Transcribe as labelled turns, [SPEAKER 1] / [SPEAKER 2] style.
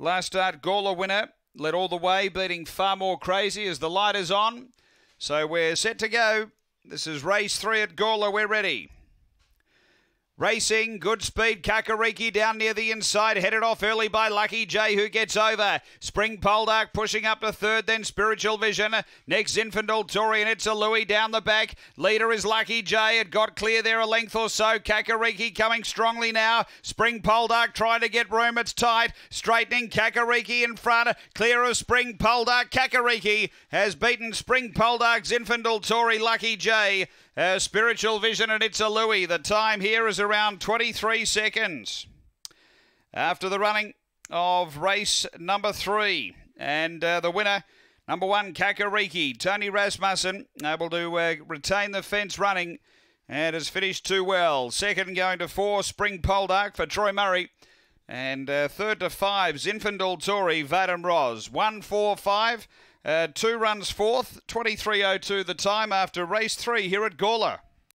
[SPEAKER 1] Last start, Gawler winner. Led all the way, beating far more crazy as the light is on. So we're set to go. This is race three at Gawler. We're ready. Racing, good speed. Kakariki down near the inside, headed off early by Lucky J, who gets over. Spring Poldark pushing up to third, then Spiritual Vision. Next, Zinfandel Tori, and it's a Louis down the back. Leader is Lucky J. It got clear there a length or so. Kakariki coming strongly now. Spring Poldark trying to get room. It's tight. Straightening Kakariki in front. Clear of Spring Poldark. Kakariki has beaten Spring Poldark's Zinfandel Tori, Lucky J. Uh, spiritual Vision, and it's a Louis. The time here is a around 23 seconds after the running of race number three. And uh, the winner, number one, Kakariki, Tony Rasmussen, able to uh, retain the fence running and has finished too well. Second going to four, Spring Poldark for Troy Murray. And uh, third to five, Zinfandel Tory Vadim Roz. One, four, five. Uh, two runs fourth, 23.02 the time after race three here at Gawler.